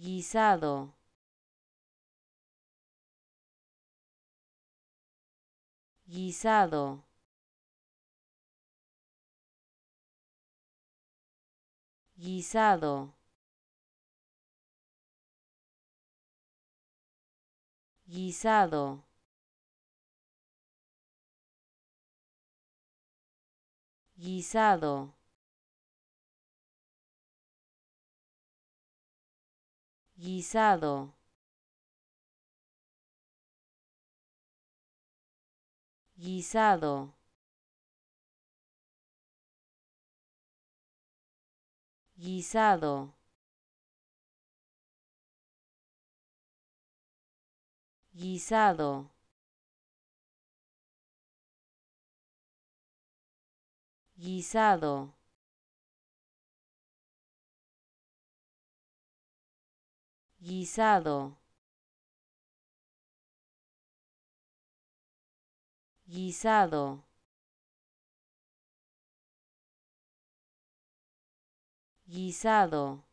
guisado guisado guisado guisado guisado guisado guisado guisado guisado guisado guisado guisado guisado